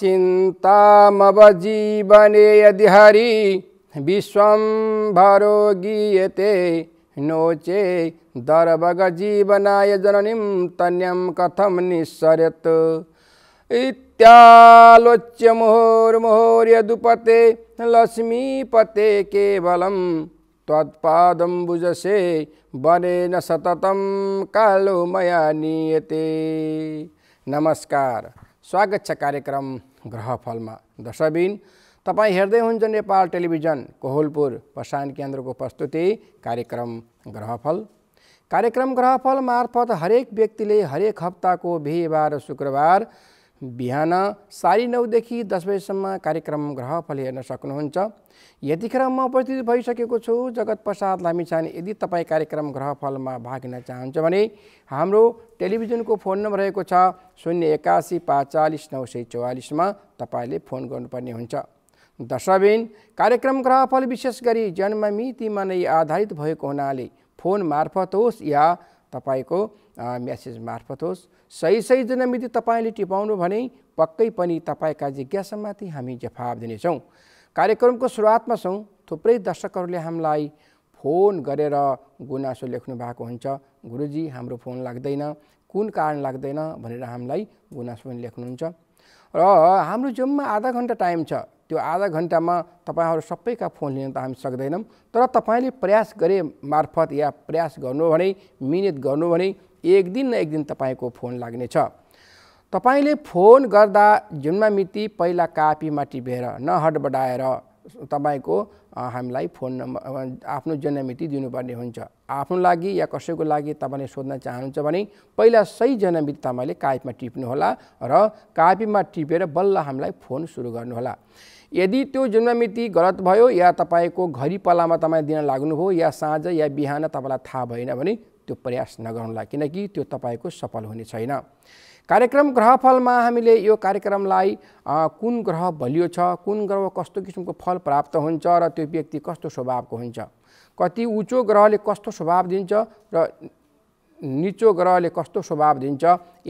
चिन्तामवजीवने यदि हरि विश्वं भरो गीयते नोचे चे दर्भगजीवनाय जननीं तन्यं कथं निःसरत् इत्यालोच्य मुहुर्मुहुर्यदुपते लक्ष्मीपते केवलं त्वत्पादम्बुजसे न सततं कालो मया नीयते नमस्कार स्वागत छ कार्यक्रम ग्रहफलमा दर्शबिन तपाईँ हेर्दै हुनुहुन्छ नेपाल टेलिभिजन कोहलपुर प्रसारण केन्द्रको प्रस्तुति कार्यक्रम ग्रहफल कार्यक्रम ग्रहफल मार्फत हरेक व्यक्तिले हरेक हप्ताको बिहिबार शुक्रबार बिहान साढे नौदेखि दस बजीसम्म कार्यक्रम ग्रहफल हेर्न सक्नुहुन्छ यतिखेर म उपस्थित भइसकेको छु जगत प्रसाद लामिछाने यदि तपाईँ कार्यक्रम ग्रहफलमा भाग लिन चाहनुहुन्छ भने हाम्रो टेलिभिजनको फोन नम्बर रहेको छ शून्य एकासी पाँच चालिस नौ सय चौवालिसमा तपाईँले फोन गर्नुपर्ने हुन्छ दशबिन कार्यक्रम ग्रहफल विशेष गरी जन्म मितिमा नै आधारित भएको हुनाले फोन मार्फत होस् या तपाईँको म्यासेज मार्फत होस् सही सही जनमिति तपाईँले टिपाउनु भने पक्कै पनि तपाईँका जिज्ञासामाथि हामी जवाब दिनेछौँ कार्यक्रमको सुरुवातमा छौँ थुप्रै दर्शकहरूले हामीलाई फोन गरेर गुनासो लेख्नु भएको हुन्छ गुरुजी हाम्रो फोन लाग्दैन कुन कारण लाग्दैन भनेर हामीलाई गुनासो पनि लेख्नुहुन्छ र हाम्रो जम्मा आधा घन्टा टाइम छ त्यो आधा घन्टामा तपाईँहरू सबैका फोन लिन त हामी सक्दैनौँ तर तपाईँले प्रयास गरे मार्फत या प्रयास गर्नु भने मिहिनेत गर्नु भने एक दिन न एक दिन तपाईँको फोन लाग्नेछ तपाईँले फोन गर्दा जुनमा मिति पहिला कापीमा टिपेर नहडबडाएर तपाईँको हामीलाई फोन नम्बर आफ्नो जन्ममिति दिनुपर्ने हुन्छ आफ्नो लागि या कसैको लागि तपाईँले सोध्न चाहनुहुन्छ भने पहिला सही जन्ममिति तपाईँले कापीमा टिप्नुहोला र कापीमा टिपेर बल्ल हामीलाई फोन सुरु गर्नुहोला यदि त्यो जन्ममिति गलत भयो या तपाईँको घरि पलामा तपाईँ दिन लाग्नुभयो या साँझ या बिहान तपाईँलाई थाहा भएन भने त्यो प्रयास नगर्नुहोला किनकि त्यो तपाईँको सफल हुने छैन कार्यक्रम ग्रहफलमा हामीले यो कार्यक्रमलाई कुन ग्रह बलियो छ कुन ग्रह कस्तो किसिमको फल प्राप्त हुन्छ र त्यो व्यक्ति कस्तो स्वभावको हुन्छ कति उचो ग्रहले कस्तो स्वभाव दिन्छ र निचो ग्रहले कस्तो स्वभाव दिन्छ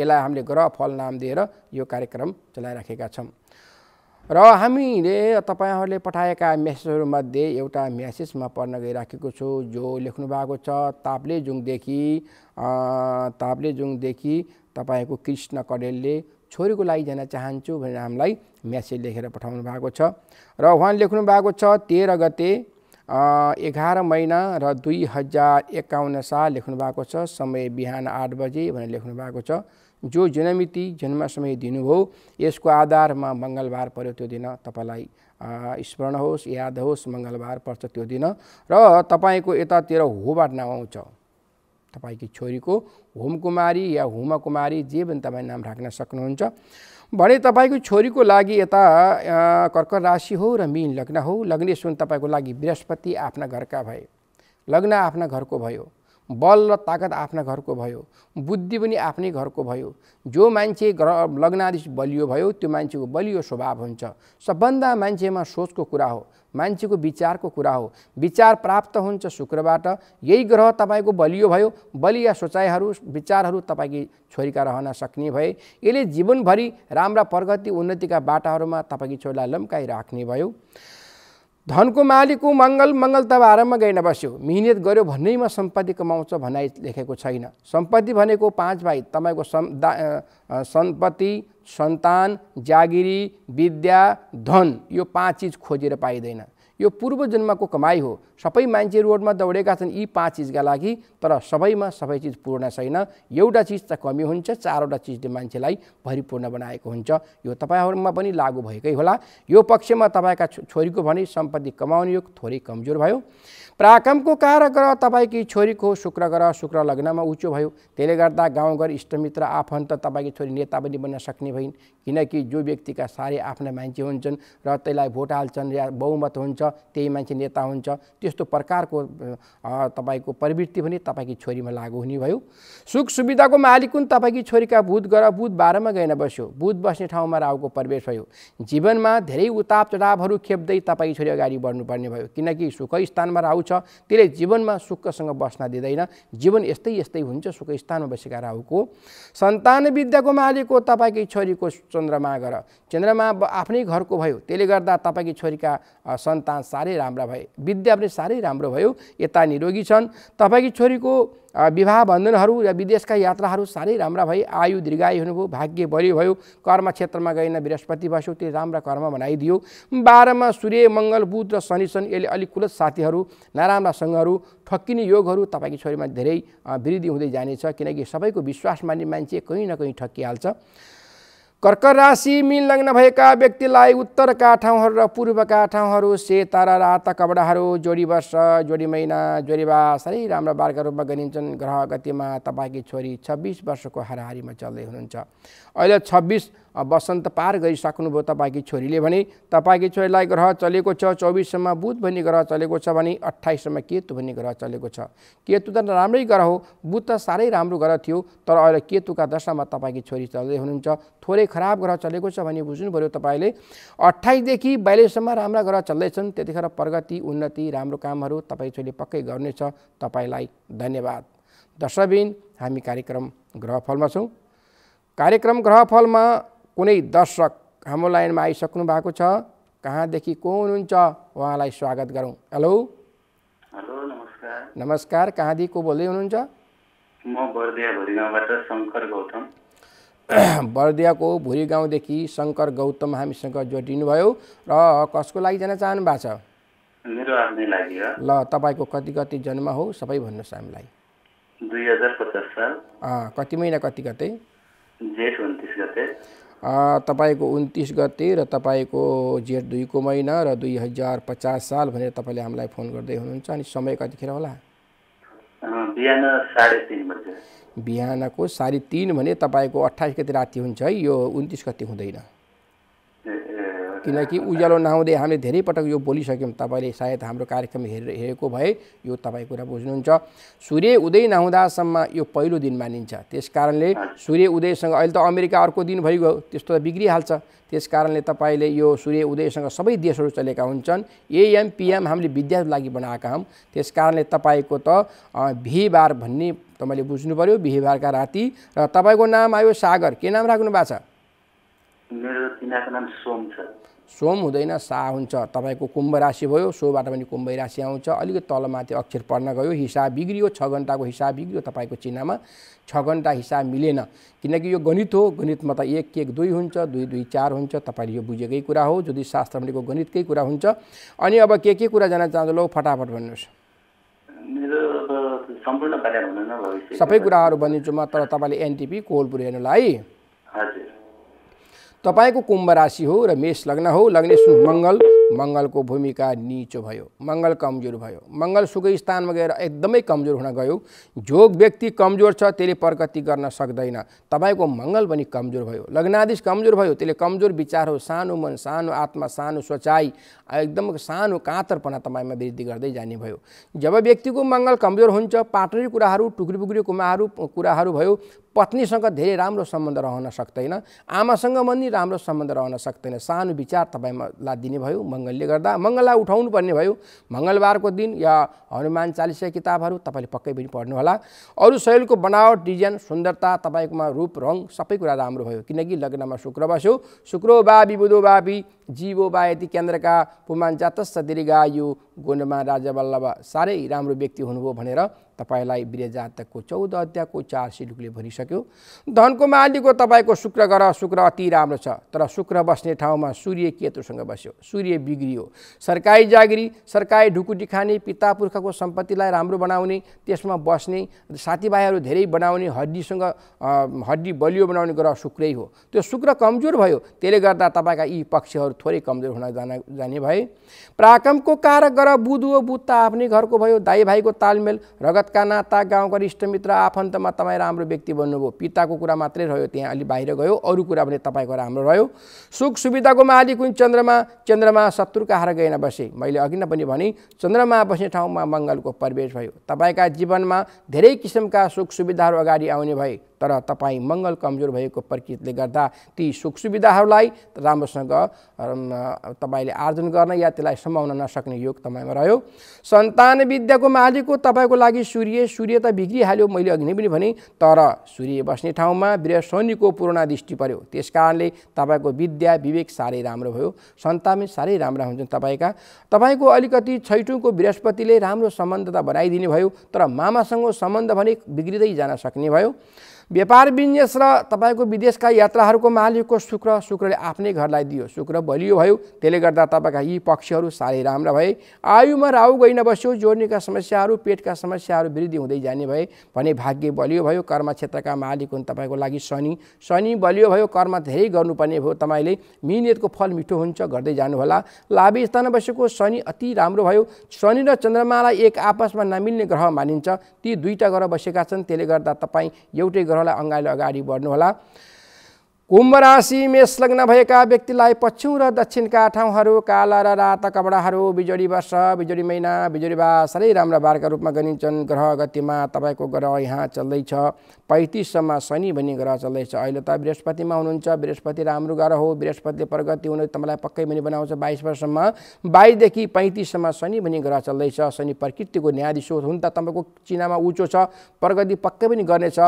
यसलाई हामीले ग्रह फल नाम दिएर यो कार्यक्रम चलाइराखेका छौँ र हामीले तपाईँहरूले पठाएका मेसेजहरूमध्ये एउटा म्यासेज म पढ्न गइराखेको छु जो लेख्नु भएको छ ताप्लेजुङदेखि ताप्लेजुङदेखि तपाईँको कृष्ण कडेलले छोरीको लागि जान चाहन्छु भनेर हामीलाई म्यासेज लेखेर पठाउनु भएको छ र उहाँ लेख्नु भएको छ तेह्र गते एघार महिना र दुई हजार एकाउन्न साल लेख्नु भएको छ समय बिहान आठ बजे भनेर लेख्नु भएको छ जो जन्ममिति समय दिनुभयो यसको आधारमा मङ्गलबार पऱ्यो त्यो दिन तपाईँलाई स्मरण होस् याद होस् मङ्गलबार पर्छ त्यो दिन र तपाईँको यतातिर होबाट नाम आउँछ तपाईँकी छोरीको होमकुमारी या हुमा कुमारी जे पनि तपाईँ नाम राख्न सक्नुहुन्छ भने तपाईँको छोरीको लागि यता कर्कट राशि हो र मिन लग्न हो लग्ने सुन तपाईँको लागि बृहस्पति आफ्ना घरका भए लग्न आफ्ना घरको भयो बल र ताकत आफ्ना घरको भयो बुद्धि पनि आफ्नै घरको भयो जो मान्छे ग्रह लग्नाधि बलियो भयो त्यो मान्छेको बलियो स्वभाव हुन्छ सबभन्दा मान्छेमा सोचको कुरा हो मान्छेको विचारको कुरा हो विचार प्राप्त हुन्छ शुक्रबाट यही ग्रह तपाईँको बलियो भयो बलिया सोचाइहरू विचारहरू तपाईँकी छोरीका रहन सक्ने भए यसले जीवनभरि राम्रा प्रगति उन्नतिका बाटाहरूमा तपाईँकी छोरीलाई लम्काइराख्ने भयो धनको मालिकको मङ्गल मङ्गल त भारमा गइन बस्यो मिहिनेत गर्यो भन्नैमा सम्पत्ति कमाउँछ भनाइ लेखेको छैन सम्पत्ति भनेको पाँच भाइ तपाईँको सम् सम्पत्ति सन्तान जागिरी विद्या धन यो पाँच चिज खोजेर पाइँदैन यो पूर्व जन्मको कमाई हो सबै मान्छे रोडमा दौडेका छन् यी पाँच चिजका लागि तर सबैमा सबै चिज पूर्ण छैन एउटा चिज त कमी हुन्छ चारवटा चिजले मान्छेलाई भरिपूर्ण बनाएको हुन्छ यो तपाईँहरूमा पनि लागु भएकै होला यो पक्षमा तपाईँका छोरीको भने सम्पत्ति कमाउने योग थोरै कमजोर भयो प्राक्रमको कारक ग्रह तपाईँकी छोरीको शुक्र ग्रह शुक्र लग्नमा उचो भयो त्यसले गर्दा गाउँघर इष्टमित्र आफन्त तपाईँकी छोरी नेता पनि बन्न सक्ने भइन् किनकि जो व्यक्तिका सारे आफ्ना मान्छे हुन्छन् र त्यसलाई भोट हाल्छन् या बहुमत हुन्छ त्यही मान्छे नेता हुन्छ त्यस्तो प्रकारको तपाईँको प्रवृत्ति पनि तपाईँकी छोरीमा लागु हुने भयो सुख सुविधाको मालिक हुन् तपाईँकी छोरीका बुध ग्रह बुध बाह्रमा गएन बस्यो बुध बस्ने ठाउँमा राहुको प्रवेश भयो जीवनमा धेरै उताप चढावहरू खेप्दै तपाईँकी छोरी अगाडि बढ्नुपर्ने भयो किनकि सुख स्थानमा राहु छ त्यसले जीवनमा सुखसँग बस्न दिँदैन जीवन यस्तै यस्तै हुन्छ सुख स्थानमा बसेका राहुको सन्तान विद्याको मालिक हो तपाईँकै छोरीको चन्द्रमा गर चन्द्रमा आफ्नै घरको भयो त्यसले गर्दा तपाईँकै छोरीका सन्तान साह्रै राम्रा भए विद्या पनि साह्रै राम्रो भयो यता निरोगी छन् तपाईँकी छोरीको विवाह बन्धनहरू र विदेशका यात्राहरू साह्रै राम्रा भए आयु दीर्घायु हुनुभयो भाग्य बलियो भयो कर्म क्षेत्रमा गएन बृहस्पति बस्यो त्यो राम्रा कर्म बनाइदियो बाह्रमा सूर्य मङ्गल बुध र शनि सन् यसले अलिक कुलत साथीहरू नराम्रासँगहरू ठक्किने योगहरू तपाईँको छोरीमा धेरै वृद्धि हुँदै जानेछ किनकि सबैको विश्वास मान्ने मान्छे कहीँ न कहीँ ठक्किहाल्छ कर्कर राशि मिल लग्न भएका व्यक्तिलाई उत्तरका ठाउँहरू र पूर्वका ठाउँहरू सेता र रात कपडाहरू जोडी वर्ष जोडी महिना जोडी सधैँ राम्रो बारका रूपमा गरिन्छन् ग्रह गतिमा तपाईँकी छोरी छब्बिस वर्षको हाराहारीमा चल्दै हुनुहुन्छ अहिले छब्बिस वसन्त पार गरिसक्नुभयो तपाईँकी छोरीले भने तपाईँकी छोरीलाई ग्रह चलेको छ चौबिससम्म बुध भन्ने ग्रह चलेको छ भने अट्ठाइससम्म केतु भन्ने ग्रह चलेको छ केतु त राम्रै ग्रह हो बुध त साह्रै राम्रो ग्रह थियो तर अहिले केतुका दशामा तपाईँकी छोरी चल्दै हुनुहुन्छ थोरै खराब ग्रह चलेको छ भने बुझ्नु पऱ्यो तपाईँले अट्ठाइसदेखि बाहिरसम्म राम्रा ग्रह चल्दैछन् त्यतिखेर प्रगति उन्नति राम्रो कामहरू तपाईँ छोरीले पक्कै गर्नेछ तपाईँलाई धन्यवाद दशबिन हामी कार्यक्रम ग्रहफलमा छौँ कार्यक्रम ग्रहफलमा कुनै दर्शक हाम्रो लाइनमा आइसक्नु भएको छ कहाँदेखि को हुनुहुन्छ उहाँलाई स्वागत गरौँ हेलो हेलो नमस्कार नमस्कार कहाँदेखि को बोल्दै हुनुहुन्छ म बर्दिया गाउँबाट शङ्कर गौतम बर्दियाको भुरी गाउँदेखि शङ्कर गौतम हामीसँग जोडिनुभयो र कसको लागि जान चाहनु भएको छ मेरो आफ्नै लागि ल तपाईँको कति कति जन्म हो सबै भन्नुहोस् हामीलाई दुई हजार पचास साल कति महिना कति गते जेठ तपाईँको उन्तिस गते र तपाईँको जेठ दुईको महिना र दुई हजार पचास साल भनेर तपाईँले हामीलाई फोन गर्दै हुनुहुन्छ अनि समय कतिखेर होला बिहान साढे तिन बजे बिहानको साढे तिन भने तपाईँको अट्ठाइस गति राति हुन्छ है यो उन्तिस गति हुँदैन किनकि उज्यालो नहुँदै हामीले धेरै पटक यो बोलिसक्यौँ तपाईँले सायद हाम्रो कार्यक्रम हेरेर हेरेको भए यो तपाईँ कुरा बुझ्नुहुन्छ सूर्य उदय नहुँदासम्म यो पहिलो दिन मानिन्छ त्यस कारणले सूर्य उदयसँग अहिले त अमेरिका अर्को दिन भइगयो त्यस्तो त बिग्रिहाल्छ त्यस कारणले तपाईँले यो सूर्य उदयसँग सबै देशहरू चलेका हुन्छन् एएम पिएम हामीले विद्यार्थी लागि बनाएका हौँ त्यस कारणले तपाईँको त बिहिबार भन्ने तपाईँले बुझ्नु पऱ्यो बिहिबारका राति र तपाईँको नाम आयो सागर के नाम राख्नु भएको छ सोम हुँदैन सा हुन्छ तपाईँको कुम्भ राशि भयो सोबाट पनि कुम्भ राशि आउँछ अलिकति तलमाथि अक्षर पढ्न गयो हिसाब बिग्रियो छ घन्टाको हिसाब बिग्रियो तपाईँको चिनामा छ घन्टा हिसाब मिलेन किनकि यो गणित हो गणितमा त एक एक दुई हुन्छ दुई दुई चार हुन्छ तपाईँले यो बुझेकै कुरा हो शास्त्र भनेको गणितकै कुरा हुन्छ अनि अब के के कुरा जान चाहन्छु ल फटाफट भन्नुहोस् सबै कुराहरू भनिदिन्छु म तर तपाईँले एनटिपी कोलपुर हेर्नुलाई हजुर तपाईँको कुम्भ राशि हो र मेष लग्न हो लग्ने शुभ मङ्गलको भूमिका निचो भयो मङ्गल कमजोर भयो मङ्गल सुकै स्थानमा गएर एकदमै कमजोर हुन गयो जो व्यक्ति कमजोर छ त्यसले प्रगति गर्न सक्दैन तपाईँको मङ्गल पनि कमजोर भयो लग्नाधीश कमजोर भयो त्यसले कमजोर विचार हो सानो मन सानो आत्मा सानो सोचाइ एकदम सानो काँतरपना तपाईँमा वृद्धि गर्दै जाने भयो जब व्यक्तिको मङ्गल कमजोर हुन्छ पार्टनरी कुराहरू टुक्री बुक्री कुमाहरू कुराहरू भयो पत्नीसँग धेरै राम्रो सम्बन्ध रहन सक्दैन आमासँग पनि राम्रो सम्बन्ध रहन सक्दैन सानो विचार तपाईँमा दिने भयो मङ्गलले गर्दा मङ्गललाई पर्ने भयो मङ्गलबारको दिन या हनुमान चालिसा किताबहरू तपाईँले पक्कै पनि पढ्नुहोला अरू शैलीको बनावट डिजाइन सुन्दरता तपाईँकोमा रूप रङ सबै कुरा राम्रो भयो किनकि लग्नमा शुक्र बस्यो शुक्रो बाबी बुधो बाबी जीवो बा यति केन्द्रका पुमान तस्स दीर्घायु गोन्डमा राजा बल्लभ साह्रै राम्रो व्यक्ति हुनुभयो भनेर तपाईँलाई बिरेजातकको चौध अध्यायको चार सिलुकले भनिसक्यो धनको मालिकको तपाईँको शुक्र ग्रह शुक्र अति राम्रो छ तर शुक्र बस्ने ठाउँमा सूर्य केतुसँग बस्यो सूर्य बिग्रियो सरकारी जागिरी सरकारी ढुकुटी खाने पिता पुर्खाको सम्पत्तिलाई राम्रो बनाउने त्यसमा बस्ने साथीभाइहरू धेरै बनाउने हड्डीसँग हड्डी बलियो बनाउने ग्रह शुक्रै हो त्यो शुक्र कमजोर भयो त्यसले गर्दा तपाईँका यी पक्षहरू थोरै कमजोर हुन जान जाने भए प्राकमको कारक तर बुधुओ बुध आफ्नै घरको भयो दाई भाइको तालमेल रगतका नाता गाउँघर इष्टमित्र आफन्तमा तपाईँ राम्रो व्यक्ति बन्नुभयो पिताको कुरा मात्रै रह्यो त्यहाँ अलि बाहिर गयो अरू कुरा पनि तपाईँको राम्रो रह्यो सुख सुविधाको मालिक हुन् चन्द्रमा चन्द्रमा शत्रुका हार गएन बसे मैले अघि नै पनि भने चन्द्रमा बस्ने ठाउँमा मङ्गलको प्रवेश भयो तपाईँका जीवनमा धेरै किसिमका सुख सुविधाहरू अगाडि आउने भए तर तपाईँ मङ्गल कमजोर भएको प्रकृतिले गर्दा ती सुख सुविधाहरूलाई राम्रोसँग तपाईँले आर्जन गर्न या त्यसलाई समाउन नसक्ने योग तपाईँमा रह्यो सन्तान विद्याको मालिकको तपाईँको लागि सूर्य सूर्य त बिग्रिहाल्यो मैले अघि नै पनि भने तर सूर्य बस्ने ठाउँमा बृहस्वनीको पूर्ण दृष्टि पर्यो त्यस कारणले तपाईँको विद्या विवेक साह्रै राम्रो भयो सन्तान साह्रै राम्रा हुन्छन् तपाईँका तपाईँको अलिकति छैठौँको बृहस्पतिले राम्रो सम्बन्ध त बनाइदिने भयो तर मामासँग सम्बन्ध भने बिग्रिँदै जान सक्ने भयो व्यापार बिजनेस र तपाईँको विदेशका यात्राहरूको मालिकको शुक्र शुक्रले आफ्नै घरलाई दियो शुक्र बलियो भयो त्यसले गर्दा तपाईँका यी पक्षहरू साह्रै राम्रा भए आयुमा राहु गइन बस्यो जोड्नेका समस्याहरू पेटका समस्याहरू वृद्धि हुँदै जाने भए भने भाग्य बलियो भयो कर्म क्षेत्रका मालिक हुन् तपाईँको लागि शनि शनि बलियो भयो कर्म धेरै गर्नुपर्ने भयो तपाईँले मिहिनेतको फल मिठो हुन्छ गर्दै जानुहोला लाभी स्थान बसेको शनि अति राम्रो भयो शनि र चन्द्रमालाई एक आपसमा नमिल्ने ग्रह मानिन्छ ती दुईवटा ग्रह बसेका छन् त्यसले गर्दा तपाईँ एउटै ग्रह गर्नुहोला अँगालो अगाडि बढ्नुहोला कुम्भ राशि मेष लग्न भएका व्यक्तिलाई पश्चिम र दक्षिणका ठाउँहरू काला र रात कपडाहरू बिजोडी वर्ष बिजोडी महिना बिजोडी साह्रै राम्रा बारका रूपमा गनिन्छन् ग्रह गतिमा तपाईँको ग्रह यहाँ चल्दैछ पैँतिससम्म शनि भन्ने ग्रह चल्दैछ अहिले त बृहस्पतिमा हुनुहुन्छ बृहस्पति राम्रो ग्रह हो बृहस्पतिले प्रगति हुनु तपाईँलाई पक्कै पनि बनाउँछ बाइस वर्षसम्म बाइसदेखि पैँतिससम्म शनि भन्ने ग्रह चल्दैछ शनि प्रकृतिको न्यायाधीश हुन त तपाईँको चिनामा उचो छ प्रगति पक्कै पनि गर्नेछ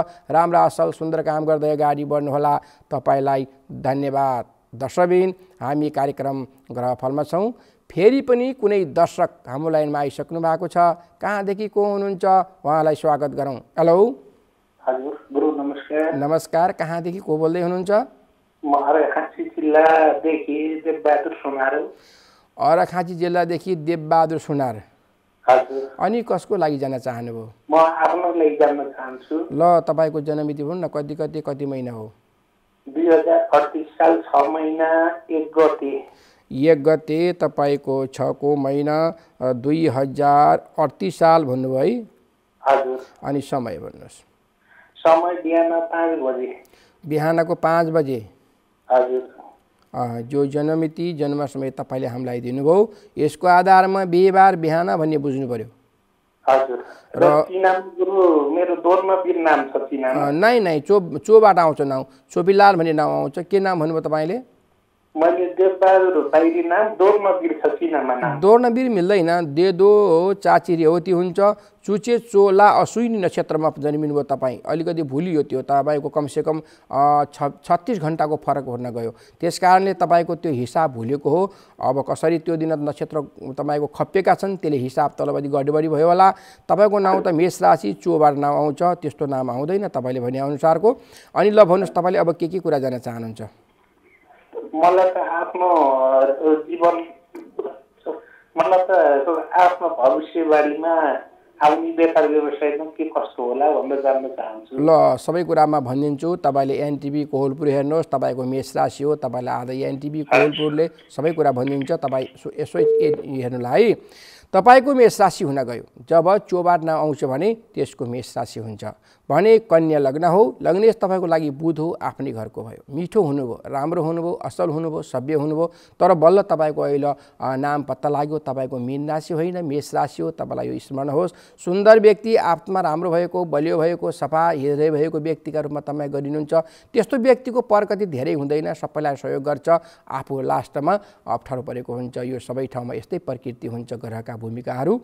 राम्रा असल सुन्दर काम गर्दै अगाडि बढ्नुहोला तपाईँ तपाईँलाई धन्यवाद दर्शकबिन हामी कार्यक्रम ग्रहफलमा छौँ फेरि पनि कुनै दर्शक हाम्रो लाइनमा आइसक्नु भएको छ कहाँदेखि को हुनुहुन्छ उहाँलाई स्वागत गरौँ हेलो हजुर गुरु नमस्कार नमस्कार कहाँदेखि को बोल्दै हुनुहुन्छ अरखाँची जिल्लादेखि देवबहादुर सुनार अनि कसको लागि जान चाहनुभयो ल तपाईँको जन्ममिति भन्नु न कति कति कति महिना हो दुई साल छ महिना एक गते एक गते तपाईँको छको महिना दुई हजार अडतिस साल भन्नुभयो है हजुर अनि समय भन्नुहोस् समय बिहान पाँच बजे बिहानको पाँच बजे हजुर जो जन्ममिति जन्म समय तपाईँले हामीलाई दिनुभयो यसको आधारमा बिहिबार बिहान भन्ने बुझ्नु पऱ्यो नाइ नाइ चो चोबाट आउँछ नाउँ चोबिलाल भन्ने नाउँ आउँछ के नाम भन्नुभयो तपाईँले मैले मिल्दैन देदो हो चाची रेवती हुन्छ चुचे चोला असुइनी नक्षत्रमा जन्मिनु भयो तपाईँ अलिकति भुलियो त्यो तपाईँको कमसेकम छ छत्तिस घन्टाको फरक हुन गयो त्यस कारणले तपाईँको त्यो हिसाब भुलेको हो अब कसरी त्यो दिन नक्षत्र तपाईँको खपिएका छन् त्यसले हिसाब तलबदी गडबडी भयो होला तपाईँको नाउँ त मेष राशि चोबार नाउँ आउँछ त्यस्तो नाम आउँदैन तपाईँले भने अनुसारको अनि ल भन्नुहोस् तपाईँले अब के के कुरा जान चाहनुहुन्छ मलाई त आफ्नो जीवन मलाई त आफ्नो भविष्यवाणीमा आउने व्यापार व्यवसायमा के कस्तो होला भनेर जान्न चाहन्छु ल सबै कुरामा भनिदिन्छु तपाईँले एनटिभी कोहलपुर हेर्नुहोस् तपाईँको मेष राशि हो तपाईँलाई आधा एनटिभी कोहलपुरले सबै कुरा भनिदिन्छ तपाईँ यसो हेर्नुलाई है तपाईँको मेष राशि हुन गयो जब चोबार नआउँछ भने त्यसको मेष राशि हुन्छ भने कन्या लग्न हो लग्नेश तपाईँको लागि बुध हो आफ्नै घरको भयो मिठो हुनुभयो राम्रो हुनुभयो असल हुनुभयो सभ्य हुनुभयो तर बल्ल तपाईँको अहिले नाम पत्ता लाग्यो तपाईँको मिन राशि होइन मेष राशि हो तपाईँलाई यो स्मरण होस् सुन्दर व्यक्ति आत्मा राम्रो भएको बलियो भएको सफा हृदय भएको व्यक्तिका रूपमा तपाईँ गरिनुहुन्छ त्यस्तो व्यक्तिको प्रगति धेरै हुँदैन सबैलाई सहयोग गर्छ आफू लास्टमा अप्ठ्यारो परेको हुन्छ यो सबै ठाउँमा यस्तै प्रकृति हुन्छ ग्रहका भूमिकाहरू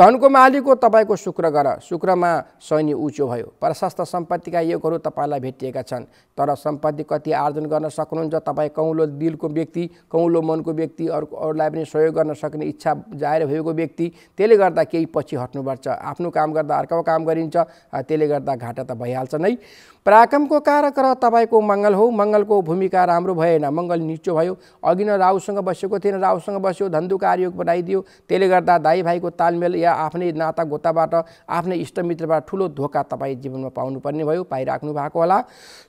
धनको मालिक हो तपाईँको शुक्र गर शुक्रमा शनि उचो भयो प्रशस्त सम्पत्तिका योगहरू तपाईँलाई भेटिएका छन् तर सम्पत्ति कति आर्जन गर्न सक्नुहुन्छ तपाईँ कौलो दिलको व्यक्ति कौलो मनको व्यक्ति अरू अरूलाई पनि सहयोग गर्न सक्ने इच्छा जाहेर भएको व्यक्ति त्यसले गर्दा केही पछि हट्नुपर्छ आफ्नो काम गर्दा अर्को काम गरिन्छ त्यसले गर्दा घाटा त भइहाल्छ नै प्राक्रमको कारक र तपाईँको मङ्गल हो मङ्गलको भूमिका राम्रो भएन मङ्गल निचो भयो अघि नै राहुसँग बसेको थिएन राहुसँग बस्यो धन्दु कार्य बनाइदियो त्यसले गर्दा या दाई भाइको तालमेल या आफ्नै नाता गोताबाट आफ्नै इष्टमित्रबाट ठुलो धोका तपाईँ जीवनमा पाउनुपर्ने भयो पाइराख्नु भएको होला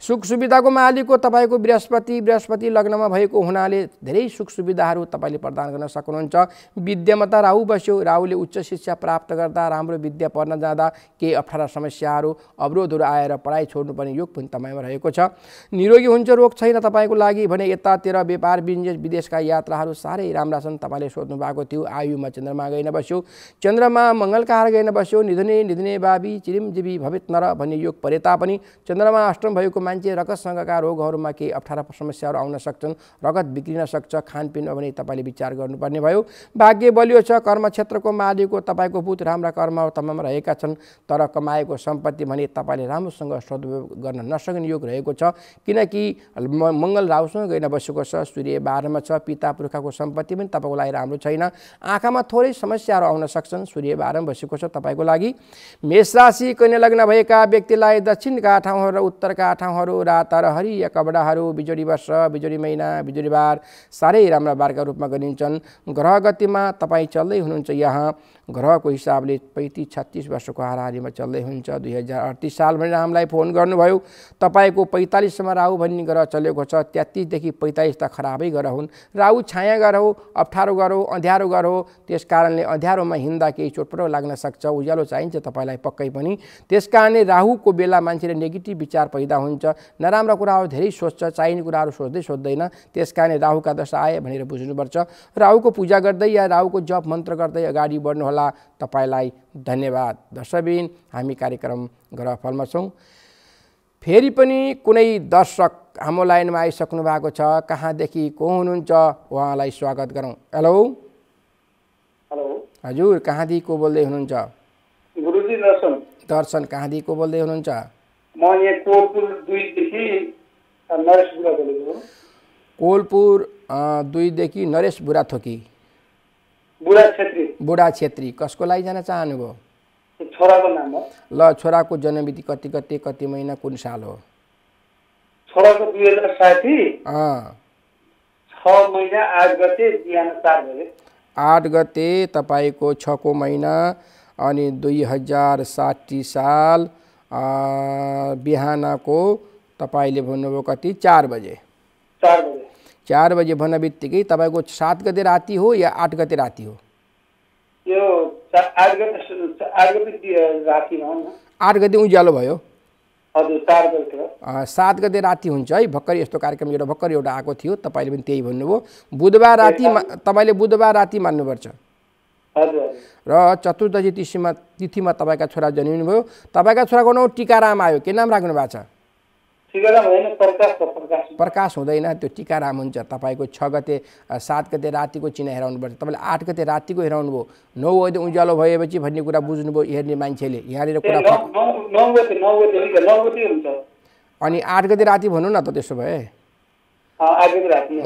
सुख सुविधाको मालिकको तपाईँको बृहस्पति बृहस्पति लग्नमा भएको हुनाले धेरै सुख सुविधाहरू तपाईँले प्रदान गर्न सक्नुहुन्छ विद्यामा त राहु बस्यो राहुले उच्च शिक्षा प्राप्त गर्दा राम्रो विद्या पढ्न जाँदा केही अप्ठ्यारा समस्याहरू अवरोधहरू आएर पढाइ छोड्नुपर्ने योग पनि तपाईँमा रहेको छ निरोगी हुन्छ रोग छैन तपाईँको लागि भने यतातिर व्यापार बिजनेस विदेशका यात्राहरू साह्रै राम्रा छन् तपाईँले सोध्नु भएको थियो आयुमा चन्द्रमा गएन बस्यो चन्द्रमा मङ्गलकार गएन बस्यो निधने निधने बाबी चिरिमजीवी भवित नर भन्ने योग परे तापनि चन्द्रमा अष्टम भएको मान्छे रगतसँगका रोगहरूमा केही अप्ठ्यारा समस्याहरू आउन सक्छन् रगत बिग्रिन सक्छ खानपिनमा भने तपाईँले विचार गर्नुपर्ने भयो भाग्य बलियो छ कर्म क्षेत्रको मालिकको तपाईँको भूत राम्रा कर्म तमाम रहेका छन् तर कमाएको सम्पत्ति भने तपाईँले राम्रोसँग सदुपयोग गर्न नसक्ने योग रहेको छ किनकि मङ्गल राहुसँग गइन बसेको छ सूर्य बाह्रमा छ पिता पुर्खाको सम्पत्ति पनि तपाईँको लागि राम्रो छैन आँखामा थोरै समस्याहरू आउन सक्छन् सूर्य बाह्र बसेको छ तपाईँको लागि मेष राशि कन्या लग्न भएका व्यक्तिलाई दक्षिणका ठाउँहरू र उत्तरका ठाउँहरू रात र हरिया कपडाहरू बिजुली वर्ष बिजुली महिना बार साह्रै राम्रा बारका रूपमा गरिन्छन् ग्रह गतिमा तपाईँ चल्दै हुनुहुन्छ यहाँ ग्रहको हिसाबले पैँतिस छत्तिस वर्षको हाराहारीमा चल्दै हुन्छ दुई हजार अडतिस साल भनेर हामीलाई फोन गर्नुभयो तपाईँको पैँतालिससम्म राहु भन्ने ग्रह चलेको छ तेत्तिसदेखि पैँतालिस त खराबै ग्रह हुन् राहु छाया ग्रह हो अप्ठ्यारो गरौँ हो अँध्यारो गरौँ हो त्यस कारणले अध्यारोमा हिँड्दा केही चोटपटो लाग्न सक्छ उज्यालो चाहिन्छ तपाईँलाई पक्कै पनि त्यस कारणले राहुको बेला मान्छेले नेगेटिभ विचार पैदा हुन्छ नराम्रा कुराहरू धेरै सोच्छ चाहिने कुराहरू सोच्दै सोच्दैन त्यस कारणले राहुका दशा आए भनेर बुझ्नुपर्छ राहुको पूजा गर्दै या राहुको जप मन्त्र गर्दै अगाडि बढ्नुहोला तपाईँलाई धन्यवाद दर्शकबिन हामी कार्यक्रम ग्रहफलमा छौँ फेरि पनि कुनै दर्शक हाम्रो लाइनमा आइसक्नु भएको छ कहाँदेखि को हुनुहुन्छ उहाँलाई स्वागत गरौँ हेलो हजुर को बोल्दै हुनुहुन्छ गुरुजी दर्शन दर्शन को बोल्दै हुनुहुन्छ म यहाँ कोलपुर दुईदेखि नरेश बुढा बोलेको कोलपुर दुईदेखि नरेश बुढाथोकी बुढा छेत्री बुढा छेत्री कसको लागि जान चाहनुभयो छोराको नाम हो ल छोराको जन्ममिति कति कति कति महिना कुन साल हो छोराको दुई हजार साठी छ महिना आठ गते बिहान चार बजे आठ गते तपाईँको छको महिना अनि दुई हजार साठी साल बिहानको तपाईँले भन्नुभयो कति चार बजे चार बजे चार बजे भन्न बित्तिकै तपाईँको सात गते राति हो या आठ गते राति हो आठ गते उज्यालो भयो सात गते राति हुन्छ है भर्खर यस्तो कार्यक्रम एउटा भर्खर एउटा आएको थियो तपाईँले पनि त्यही भन्नुभयो बुधबार राति तपाईँले बुधबार राति मान्नुपर्छ र चतुर्दशी तिथिमा तिथिमा तपाईँका छोरा जन्मिनुभयो तपाईँका छोराको नाउँ टिकाराम आयो के नाम राख्नु भएको छ प्रकाश हुँदैन त्यो टिकाराम हुन्छ तपाईँको छ गते सात गते रातिको चिना हेराउनु पर्छ तपाईँले आठ गते रातिको हेराउनु भयो नौ गते उज्यालो भएपछि भन्ने कुरा बुझ्नुभयो हेर्ने मान्छेले यहाँनिर कुरा अनि आठ गते राति भनौँ न त त्यसो भए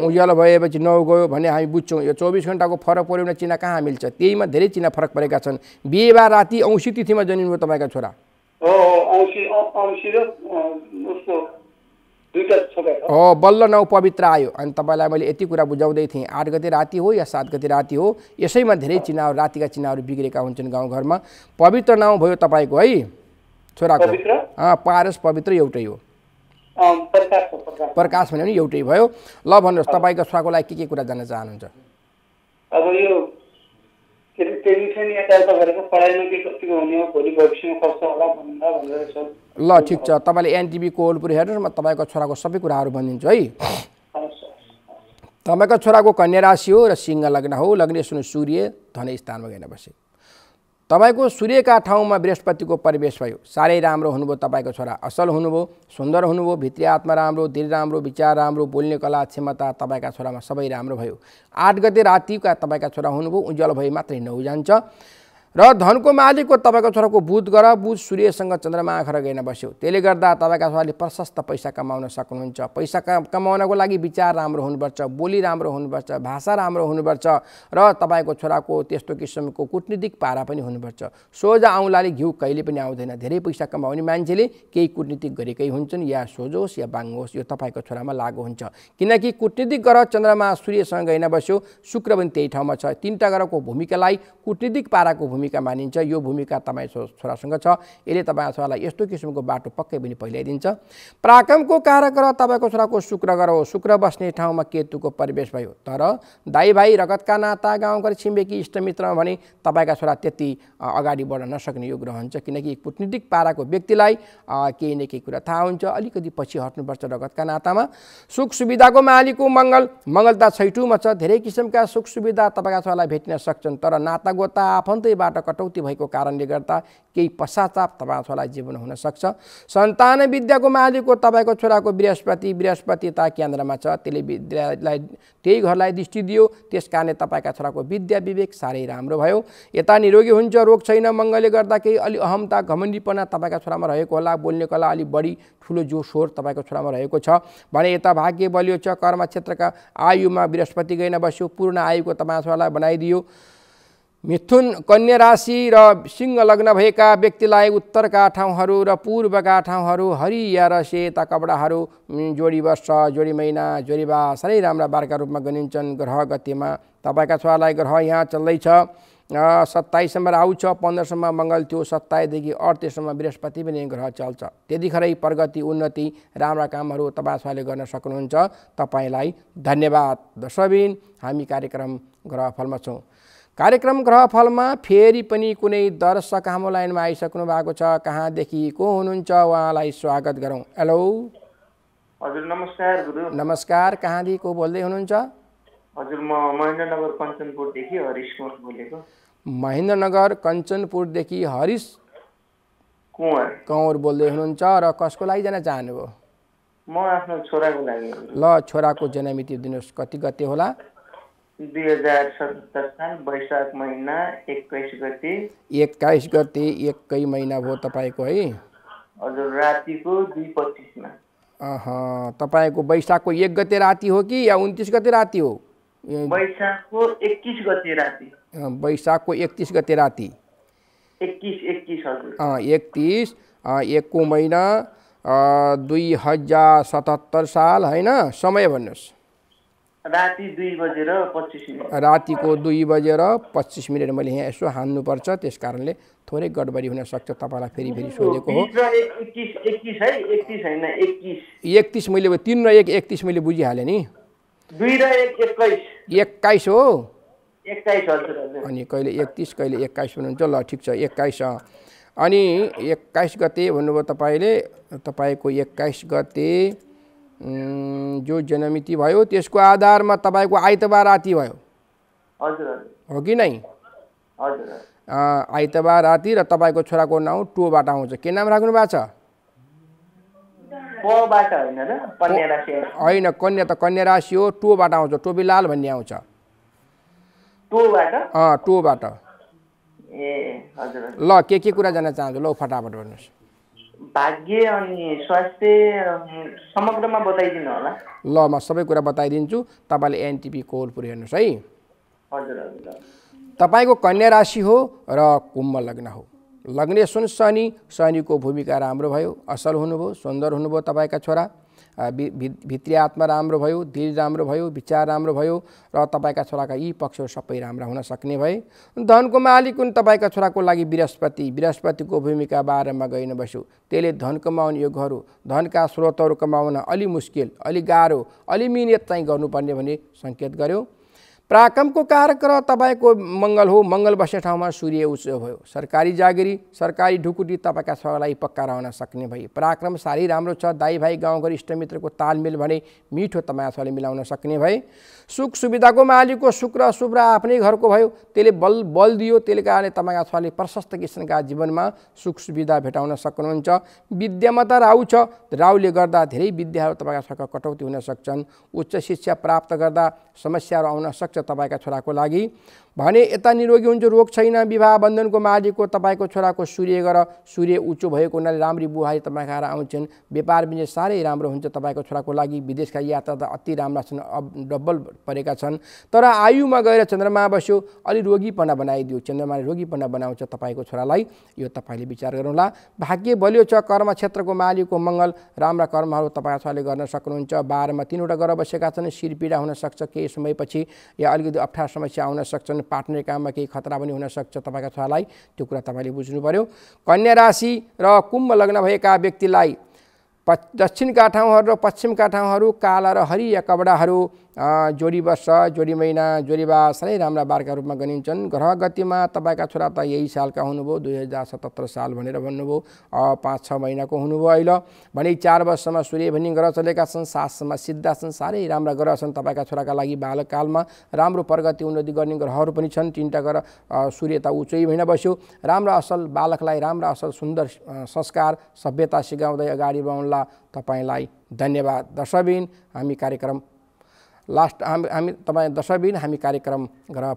उज्यालो भएपछि नौ गयो भने हामी बुझ्छौँ यो चौबिस घन्टाको फरक पऱ्यो भने चिना कहाँ मिल्छ त्यहीमा धेरै चिना फरक परेका छन् बिहिबार राति औँसी तिथिमा जन्मिनुभयो तपाईँका छोरा हो बल्ल नौ पवित्र आयो अनि तपाईँलाई मैले यति कुरा बुझाउँदै थिएँ आठ गते राति हो या सात गते राति हो यसैमा धेरै चिनाहरू रातिका चिनाहरू बिग्रेका हुन्छन् गाउँघरमा पवित्र नाउँ भयो तपाईँको है छोराको पारस पवित्र एउटै हो प्रकाश भन्यो भने एउटै भयो ल भन्नुहोस् तपाईँको छोराको लागि के के कुरा जान्न चाहनुहुन्छ अब यो के अरे टेन्सन पढाइमा के हुने हो भोलि भविष्यमा कस्तो होला सर ल ठिक छ तपाईँले एनटिभी कोलपुर हेर्नुहोस् म तपाईँको छोराको सबै कुराहरू भनिदिन्छु है तपाईँको छोराको कन्या राशि हो र सिंह लग्न हो लग्ने सुन सूर्य धन स्थानमा गएर बसेँ तपाईँको सूर्यका ठाउँमा बृहस्पतिको प्रवेश भयो साह्रै राम्रो हुनुभयो तपाईँको छोरा असल हुनुभयो सुन्दर हुनुभयो भित्री आत्मा राम्रो दिल राम्रो विचार राम्रो बोल्ने कला क्षमता तपाईँका छोरामा सबै राम्रो भयो आठ गते रातिका तपाईँका छोरा हुनुभयो उज्जवल भई मात्रै नौ जान्छ र धनको मालिकको तपाईँको छोराको बुध गर बुध सूर्यसँग चन्द्रमा आँखा गएन बस्यो त्यसले गर्दा तपाईँका छोराले प्रशस्त पैसा कमाउन सक्नुहुन्छ पैसा कमाउनको लागि विचार राम्रो हुनुपर्छ बोली राम्रो हुनुपर्छ भाषा राम्रो हुनुपर्छ र तपाईँको छोराको त्यस्तो किसिमको कुटनीतिक पारा पनि हुनुपर्छ सोझ आउँलाले घिउ कहिले पनि आउँदैन धेरै पैसा कमाउने मान्छेले केही कुटनीतिक गरेकै हुन्छन् या सोझोस् या बाङ्गोस् यो तपाईँको छोरामा लागु हुन्छ किनकि कुटनीतिक ग्रह चन्द्रमा सूर्यसँग गएन बस्यो शुक्र पनि त्यही ठाउँमा छ तिनवटा ग्रहको भूमिकालाई कुटनीतिक पाराको भूमि भूमिका मानिन्छ यो भूमिका तपाईँ छोरासँग छ यसले तपाईँ छोरालाई यस्तो किसिमको बाटो पक्कै पनि पहिल्याइदिन्छ प्राक्रमको कारक र तपाईँको छोराको शुक्र ग्रह हो शुक्र बस्ने ठाउँमा केतुको परिवेश भयो तर दाई भाइ रगतका नाता गाउँघर छिमेकी इष्टमित्रमा भने तपाईँका छोरा त्यति अगाडि बढ्न नसक्ने यो ग्रह हुन्छ किनकि कुटनीतिक पाराको व्यक्तिलाई केही न केही कुरा थाहा हुन्छ अलिकति पछि हट्नुपर्छ रगतका नातामा सुख सुविधाको मालिकको मङ्गल मङ्गल त छैटुमा छ धेरै किसिमका सुख सुविधा तपाईँका छोरालाई भेट्न सक्छन् तर नातागोता आफन्तैबाट जीवनबाट कटौती भएको कारणले गर्दा केही पश्चाताप तपाईँ छोरा जीवन हुनसक्छ सन्तान विद्याको मालिकको तपाईँको छोराको बृहस्पति बृहस्पतिता केन्द्रमा छ त्यसले विद्यालाई त्यही घरलाई दृष्टि दियो त्यस कारणले तपाईँका छोराको विद्या विवेक साह्रै राम्रो भयो यता निरोगी हुन्छ रोग छैन मङ्गलले गर्दा केही अलि अहमता घमण्डीपना तपाईँका छोरामा रहेको होला बोल्ने कला अलि बढी ठुलो जो स्वर तपाईँको छोरामा रहेको छ भने यता भाग्य बलियो छ कर्म क्षेत्रका आयुमा बृहस्पति गइन बस्यो पूर्ण आयुको तपाईँ छोरालाई बनाइदियो मिथुन कन्या राशि र सिंह लग्न भएका व्यक्तिलाई उत्तरका ठाउँहरू र पूर्वका ठाउँहरू हरिया र सेता कपडाहरू जोडी वर्ष जोडी महिना जोडी बा साह्रै राम्रा बारका रूपमा गनिन्छन् ग्रह गतिमा तपाईँका छोरालाई ग्रह यहाँ चल्दैछ सत्ताइससम्म आउँछ पन्ध्रसम्म मङ्गल थियो सत्ताइसदेखि अडतिससम्म बृहस्पति पनि ग्रह चल्छ त्यतिखेरै प्रगति उन्नति राम्रा कामहरू तपाईँ छोराले गर्न सक्नुहुन्छ तपाईँलाई धन्यवाद दर्शबिन हामी कार्यक्रम ग्रह फलमा छौँ कार्यक्रम ग्रहफलमा फेरि पनि कुनै दर्शक हाम्रो लाइनमा आइसक्नु भएको छ कहाँदेखि को हुनुहुन्छ उहाँलाई स्वागत गरौँ हेलो हजुर नमस्कार गुरु नमस्कार कहाँदेखि को बोल्दै हुनुहुन्छ हजुर म महेन्द्रनगर कञ्चनपुरदेखि हरिश कुँवर बोलेको महेन्द्रनगर कञ्चनपुरदेखि हरिश कुँवर कुँवर बोल्दै हुनुहुन्छ र कसको लागि जान चाहनुभयो म आफ्नो छोराको लागि ल छोराको जन्ममिति दिनुहोस् कति गते होला दुई हजार सत्तर साल वैशाख महिना एक्काइस गते एक्काइस गते एकै महिना भयो तपाईँको है हजुर रातिको दुई पच्चिसमा तपाईँको वैशाखको एक गते राति हो कि या उन्तिस गते राति हो वैशाखको एक्तिस गते राति वैशाखको एकतिस गते राति एकतिस एकको महिना दुई हजार सतहत्तर साल होइन समय भन्नुहोस् रातिको दुई बजेर पच्चिस मिनट मैले यहाँ यसो हान्नुपर्छ त्यस कारणले थोरै गडबडी हुनसक्छ तपाईँलाई फेरि फेरि सोधेको हो एकतिस मैले तिन र एक एकतिस मैले बुझिहालेँ नि एक्काइस हो अनि कहिले एकतिस कहिले एक्काइस हुनुहुन्छ ल ठिक छ एक्काइस अनि एक्काइस गते भन्नुभयो तपाईँले तपाईँको एक्काइस गते जो जनमिति भयो त्यसको आधारमा तपाईँको आइतबार राति भयो हो कि नै आइतबार राति र तपाईँको छोराको नाउँ टोबाट आउँछ के नाम राख्नु भएको छ होइन कन्या त कन्या राशि हो टोबाट आउँछ टोबिलाल भन्ने आउँछ टोबाट ल के के कुरा जान्न चाहन्छु ल फटाफट भन्नुहोस् भाग्य अनि स्वास्थ्य समग्रमा बताइदिनु होला ल म सबै कुरा बताइदिन्छु तपाईँले एनटिपी कोलपुर हेर्नुहोस् है हजुर हजुर तपाईँको कन्या राशि हो र कुम्भ लग्न हो लग्ने सुन शनि शनिको भूमिका राम्रो भयो असल हुनुभयो सुन्दर हुनुभयो तपाईँका छोरा भित्री आत्मा राम्रो भयो दिल राम्रो भयो विचार राम्रो भयो र तपाईँका छोराका यी पक्षहरू सबै राम्रा हुन सक्ने भए धनको मालिक हुन् तपाईँका छोराको लागि बृहस्पति बृहस्पतिको भूमिका बारेमा गइन बस्यो त्यसले धन कमाउने योगहरू धनका स्रोतहरू कमाउन अलि मुस्किल अलि गाह्रो अलि मिहिनेत चाहिँ गर्नुपर्ने भन्ने सङ्केत गर्यो पराक्रमको कारक र तपाईँको मङ्गल हो मङ्गल बस्ने ठाउँमा सूर्य उच्च भयो सरकारी जागिरी सरकारी ढुकुटी तपाईँका सबैलाई पक्का रहन सक्ने भए पराक्रम साह्रै राम्रो छ दाई भाइ गाउँघर इष्टमित्रको तालमेल भने मिठो तपाईँ सबैले मिलाउन सक्ने भए सुख सुविधाको मालिकको शुक्र शुभ्र आफ्नै घरको भयो त्यसले बल बल दियो त्यसले कारणले तपाईँका छोराले प्रशस्त किसिमका जीवनमा सुख सुविधा भेटाउन सक्नुहुन्छ विद्यामा त राहु छ राहुले गर्दा धेरै विद्याहरू तपाईँका छोराको कटौती हुन सक्छन् उच्च शिक्षा प्राप्त गर्दा समस्याहरू आउन सक्छ तपाईँका छोराको लागि भने यता निरोगी हुन्छ रोग छैन विवाह बन्धनको मालिकको तपाईँको छोराको सूर्य गर सूर्य उच्चो भएको हुनाले राम्री बुहारी तपाईँ खाएर आउँछन् व्यापार पनि साह्रै राम्रो हुन्छ तपाईँको छोराको लागि विदेशका यात्रा त अति राम्रा छन् अब डब्बल परेका छन् तर आयुमा गएर चन्द्रमा बस्यो अलि रोगीपना बनाइदियो चन्द्रमाले रोगीपना बनाउँछ तपाईँको छोरालाई यो तपाईँले विचार गर्नुहोला भाग्य बलियो छ कर्म क्षेत्रको मालिकको मङ्गल राम्रा कर्महरू तपाईँ छोराले गर्न सक्नुहुन्छ बाह्रमा तिनवटा गरेर बसेका छन् शिर पीडा हुनसक्छ केही समयपछि या अलिकति अप्ठ्यारो समस्या आउन सक्छन् जीवन पार्टनर काममा केही खतरा पनि हुनसक्छ तपाईँका छोरालाई त्यो कुरा तपाईँले बुझ्नु पऱ्यो कन्या राशि र कुम्भ लग्न भएका व्यक्तिलाई दक्षिणका ठाउँहरू र पश्चिमका ठाउँहरू काला र हरिया कपडाहरू जोडी वर्ष जोडी महिना जोडी बास राम्रा बारका रूपमा गनिन्छन् ग्रह गतिमा तपाईँका छोरा त यही सालका हुनुभयो दुई हजार सतहत्तर साल भनेर भन्नुभयो पाँच छ महिनाको हुनुभयो अहिले भने चार वर्षमा सूर्य भनी ग्रह चलेका छन् सातसम्म सिद्धा छन् साह्रै राम्रा ग्रह छन् तपाईँका छोराका लागि बालकालमा राम्रो प्रगति उन्नति गर्ने ग्रहहरू पनि छन् तिनवटा ग्रह सूर्य त उचै भइन बस्यो राम्रा असल बालकलाई राम्रा असल सुन्दर संस्कार सभ्यता सिकाउँदै अगाडि बढाउनला तपाईँलाई धन्यवाद दर्शबिन हामी कार्यक्रम लास्ट हामी हामी तपाईँ दशबिन हामी कार्यक्रम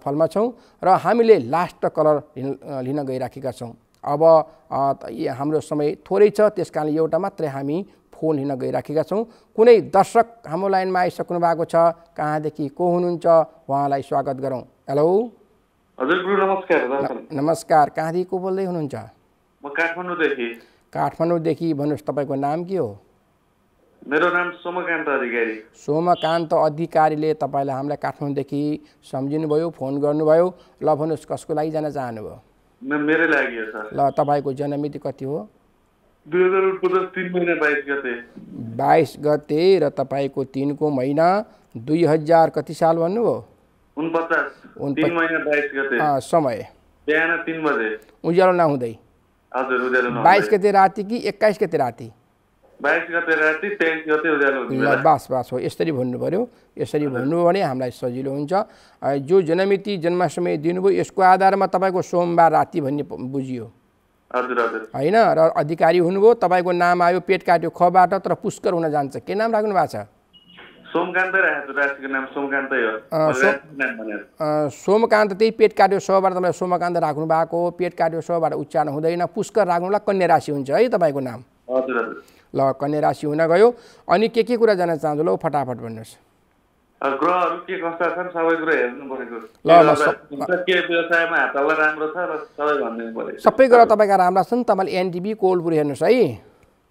फलमा छौँ र हामीले लास्ट कलर लिन गइराखेका छौँ अब हाम्रो समय थोरै छ त्यस कारणले एउटा मात्रै हामी फोन लिन गइराखेका छौँ कुनै दर्शक हाम्रो लाइनमा आइसक्नु भएको छ कहाँदेखि को हुनुहुन्छ उहाँलाई स्वागत गरौँ हेलो हजुर गुरु नमस्कार नमस्कार कहाँदेखि को बोल्दै हुनुहुन्छ म काठमाडौँदेखि काठमाडौँदेखि भन्नुहोस् तपाईँको नाम के हो मेरो नाम सोमकान्त अधिकारी सोमकान्त अधिकारीले तपाईँले हामीलाई काठमाडौँदेखि सम्झिनुभयो फोन गर्नुभयो ल भन्नुहोस् कसको लागि जान चाहनुभयो मेरै लागि ल तपाईँको जन्ममिति कति हो बाइस गते र तपाईँको तिनको महिना दुई हजार कति साल भन्नुभयो समय बिहान उज्यालो नहुँदै बाइस गते राति कि एक्काइस गते राति बाइस गते बास बास हो यसरी भन्नु पऱ्यो यसरी भन्नु भने हामीलाई सजिलो हुन्छ जो जन्ममिति जन्माष्टमी दिनुभयो यसको आधारमा तपाईँको सोमबार राति भन्ने बुझियो होइन र अधिकारी हुनुभयो तपाईँको नाम आयो पेट काट्यो खबाट तर पुष्कर हुन जान्छ के नाम राख्नु भएको छ सोमकान्तै सोमकान्तै हो सोमकान्त त्यही पेट काट्यो सबबाट तपाईँ सोमकान्त राख्नु भएको पेट काट्यो सबबाट उच्चारण हुँदैन पुष्कर राख्नुलाई कन्या राशि हुन्छ है तपाईँको नाम हजुर हजुर ल कन्या राशि हुन गयो अनि के के कुरा जान चाहन्छु ल फटाफट भन्नुहोस् सबै ग्रह तपाईँका राम्रा छन् तपाईँले एनडिबी कोलपुर हेर्नुहोस् है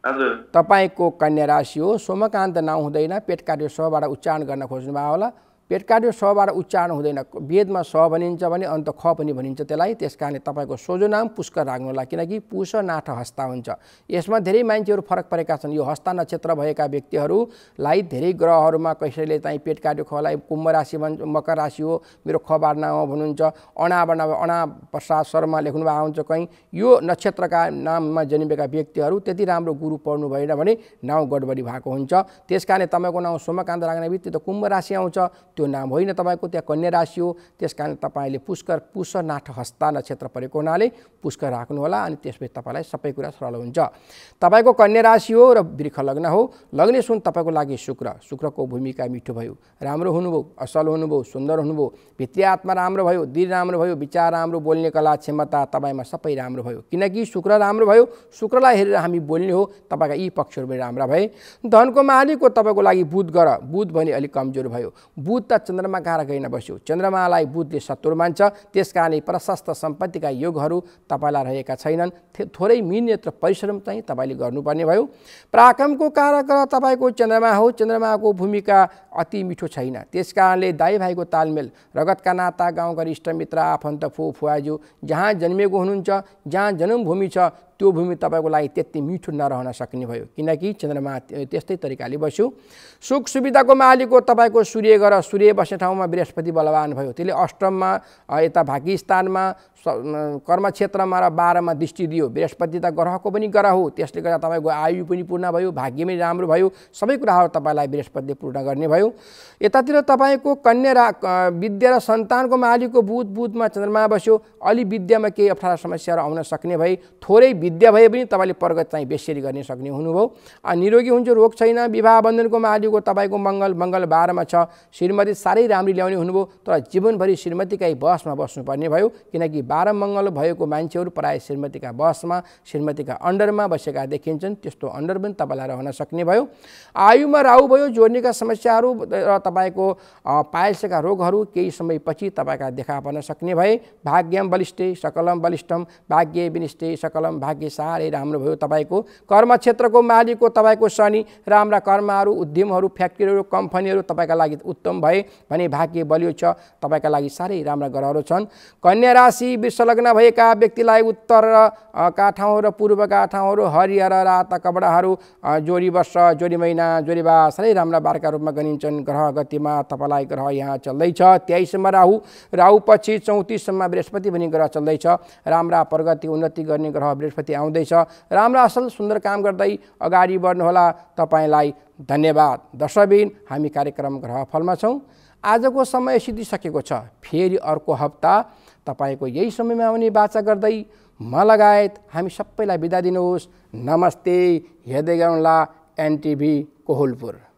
हजुर तपाईँको कन्या राशि हो सोमकान्त नाउँ हुँदैन पेट कार्य सबबाट उच्चारण गर्न खोज्नुभयो होला पेटकार्यो सबाट उच्चारण हुँदैन वेदमा स भनिन्छ भने अन्त ख पनि भनिन्छ त्यसलाई त्यस कारणले तपाईँको सोझो नाम पुष्क राख्नुहोला किनकि पुष नाठ हस्ता हुन्छ यसमा धेरै मान्छेहरू फरक परेका छन् यो हस्ता नक्षत्र भएका व्यक्तिहरूलाई धेरै ग्रहहरूमा कसैले चाहिँ पेट काट्यो खलाई कुम्भ राशि भन्छ मकर राशि हो मेरो खबाट नाम भन्नुहुन्छ अनाबाट अणा प्रसाद शर्मा लेख्नुभएको हुन्छ कहीँ यो नक्षत्रका नाममा जन्मिएका व्यक्तिहरू त्यति राम्रो गुरु पढ्नु भएन भने नाउँ गडबडी भएको हुन्छ त्यस कारणले तपाईँको नाउँ सोमकान्त राख्ने बित्तिकै त कुम्भ राशि आउँछ त्यो त्यो नाम होइन तपाईँको त्यहाँ कन्या राशि हो त्यस कारण तपाईँले पुष्कर पुष हस्ता नक्षत्र परेको हुनाले पुष्कर राख्नुहोला अनि त्यसपछि तपाईँलाई सबै कुरा सरल हुन्छ तपाईँको कन्या राशि हो र वृख लग्न हो लग्ने सुन तपाईँको लागि शुक्र शुक्रको भूमिका मिठो भयो राम्रो हुनुभयो असल हुनुभयो सुन्दर हुनुभयो भित्री आत्मा राम्रो भयो दिन राम्रो भयो विचार राम्रो बोल्ने कला क्षमता तपाईँमा सबै राम्रो भयो किनकि शुक्र राम्रो भयो शुक्रलाई हेरेर हामी बोल्ने हो तपाईँका यी पक्षहरू पनि राम्रा भए धनको मालिकको तपाईँको लागि बुध गर बुध भने अलिक कमजोर भयो बुध बुद्ध चन्द्रमा गएर गइन बस्यो चन्द्रमालाई बुधले शत्रु मान्छ त्यस कारणले प्रशस्त सम्पत्तिका योगहरू तपाईँलाई रहेका छैनन् थोरै मिन्यत्र परिश्रम चाहिँ तपाईँले गर्नुपर्ने भयो पराक्रमको कारक तपाईँको चन्द्रमा हो चन्द्रमाको भूमिका अति मिठो छैन त्यस कारणले दाई भाइको तालमेल रगतका नाता गाउँघर इष्टमित्र आफन्त फुफुवाज्यू जहाँ जन्मेको हुनुहुन्छ जहाँ जन्मभूमि छ त्यो भूमि तपाईँको लागि त्यति मिठो नरहन सक्ने भयो किनकि चन्द्रमा त्यस्तै तरिकाले बस्यो सुख सुविधाको मालिक हो तपाईँको सूर्य गर सूर्य बस्ने ठाउँमा बृहस्पति बलवान भयो त्यसले अष्टममा यता स्थानमा कर्म क्षेत्रमा र बाह्रमा दृष्टि दियो बृहस्पति त ग्रहको पनि ग्रह हो त्यसले गर्दा तपाईँको आयु पनि पूर्ण भयो भाग्य पनि राम्रो भयो सबै कुराहरू तपाईँलाई बृहस्पतिले पूर्ण गर्ने भयो यतातिर तपाईँको कन्या रा विद्या र सन्तानको मालिकको बुध बुधमा चन्द्रमा बस्यो अलि विद्यामा केही अप्ठ्यारा समस्याहरू आउन सक्ने भए थोरै विद्या भए पनि तपाईँले प्रगत चाहिँ बेसरी गर्न सक्ने हुनुभयो निरोगी हुन्छ रोग छैन विवाह बन्धनको आदिको तपाईँको मङ्गल मङ्गल बाह्रमा छ श्रीमती साह्रै राम्री ल्याउने हुनुभयो तर जीवनभरि श्रीमतीकै बसमा बस्नुपर्ने भयो किनकि बाह्र मङ्गल भएको मान्छेहरू प्रायः श्रीमतीका बसमा श्रीमतीका अन्डरमा बसेका देखिन्छन् त्यस्तो अन्डर पनि तपाईँलाई रहन सक्ने भयो आयुमा राहु भयो जोड्नेका समस्याहरू र तपाईँको पायसका रोगहरू केही समयपछि तपाईँका देखा पर्न सक्ने भए भाग्यम बलिष्ठे सकलम बलिष्ठम भाग्य विनिष्ठे सकलम भाग्य कि साह्रै राम्रो भयो तपाईँको कर्म क्षेत्रको मालिकको तपाईँको शनि राम्रा कर्महरू उद्यमहरू फ्याक्ट्रीहरू कम्पनीहरू तपाईँका लागि उत्तम भए भने भाग्य बलियो छ तपाईँका लागि साह्रै राम्रा ग्रहहरू छन् कन्या राशि विश्वलग्न भएका व्यक्तिलाई उत्तर का ठाउँ र पूर्वका ठाउँहरू हरिहर रात कपडाहरू जोरी वर्ष जोरी महिना जोरी बा साह्रै राम्रा बारका रूपमा गनिन्छन् ग्रह गतिमा तपाईँलाई ग्रह यहाँ चल्दैछ तेइससम्म राहु राहु पछि चौतिससम्म बृहस्पति पनि ग्रह चल्दैछ राम्रा प्रगति उन्नति गर्ने ग्रह बृहस्पति कति आउँदैछ राम्रा असल सुन्दर काम गर्दै अगाडि बढ्नुहोला तपाईँलाई धन्यवाद दर्शबिन हामी कार्यक्रम ग्रहफलमा छौँ आजको समय सिद्धिसकेको छ फेरि अर्को हप्ता तपाईँको यही समयमा आउने बाचा गर्दै म लगायत हामी सबैलाई बिदा दिनुहोस् नमस्ते हेर्दै गर्नुहोला एनटिभी कोहलपुर